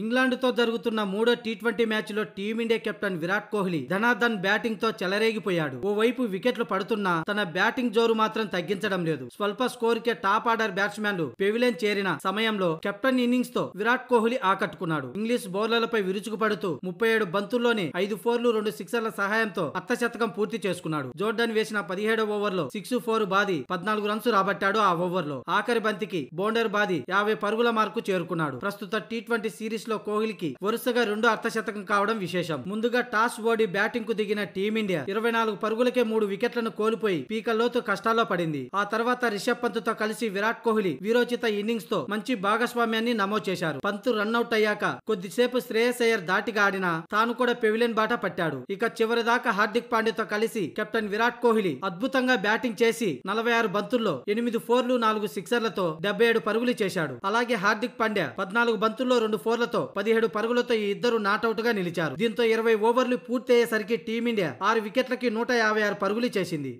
ఇంగ్లాండ్తో జరుగుతున్న మూడో T twenty మ్యాచ్లో టీమిండియా కెప్టెన్ విరాట్ కోహ్లీ ధనాధన్ బ్యాటింగ్ తో చెలరేగిపోయాడు ఓవైపు వికెట్లు పడుతున్నా తన బ్యాటింగ్ జోరు మాత్రం తగ్గించడం లేదు స్వల్ప స్కోర్కే టాప్ ఆర్డర్ బ్యాట్స్మెన్లు పెవిలెన్ చేరిన సమయంలో కెప్టెన్ ఇన్నింగ్స్ తో విరాట్ కోహ్లీ ఆకట్టుకున్నాడు ఇంగ్లీష్ బౌలర్లపై విరుచుకుపడుతూ ముప్పై ఏడు బంతుల్లోనే ఐదు ఫోర్లు రెండు సిక్సర్ల సహాయంతో అత్తశతకం పూర్తి చేసుకున్నాడు జోర్డన్ వేసిన పదిహేడు ఓవర్లో సిక్స్ ఫోర్ బాది పద్నాలుగు రన్స్ రాబట్టాడు ఆ ఓవర్లో ఆఖరి బంతికి బౌండర్ బాది యాభై పరుగుల మార్కు చేరుకున్నాడు ప్రస్తుత టీ ట్వంటీ సిరీస్ లో కోహ్లీకి వరుసగా రెండు అర్ధశతకం కావడం విశేషం ముందుగా టాస్ ఓడి బ్యాటింగ్ కు దిగిన టీమిండియా ఇరవై నాలుగు పరుగులకే మూడు వికెట్లను కోల్పోయి పీకల్లోతు కష్టాల్లో పడింది ఆ తర్వాత రిషబ్ పంత్ తో కలిసి విరాట్ కోహ్లీ వీరోచిత ఇన్నింగ్స్ తో మంచి భాగస్వామ్యాన్ని నమోదు చేశారు పంత్ రన్అట్ అయ్యాక కొద్దిసేపు శ్రేయస్ అయ్యర్ దాటిగా ఆడినా తాను కూడా పెవిలియన్ బాట పట్టాడు ఇక చివరిదాకా హార్దిక్ తో కలిసి కెప్టెన్ విరాట్ కోహ్లీ అద్భుతంగా బ్యాటింగ్ చేసి నలభై ఆరు బంతుల్లో ఎనిమిది ఫోర్లు నాలుగు సిక్సర్లతో డెబ్బై ఏడు పరుగులు చేశాడు అలాగే హార్దిక్ పాండ్యా పద్నాలుగు బంతుల్లో రెండు ఫోర్లతో పరుగులతో పదిహేడు పరుగులతో ఈ ఇద్దరు నాటౌట్ గా నిలిచారు దీంతో ఇరవై ఓవర్లు పూర్తయ్యేసరికి టీమిండియా ఆరు వికెట్లకి నూట యాభై ఆరు పరుగులు చేసింది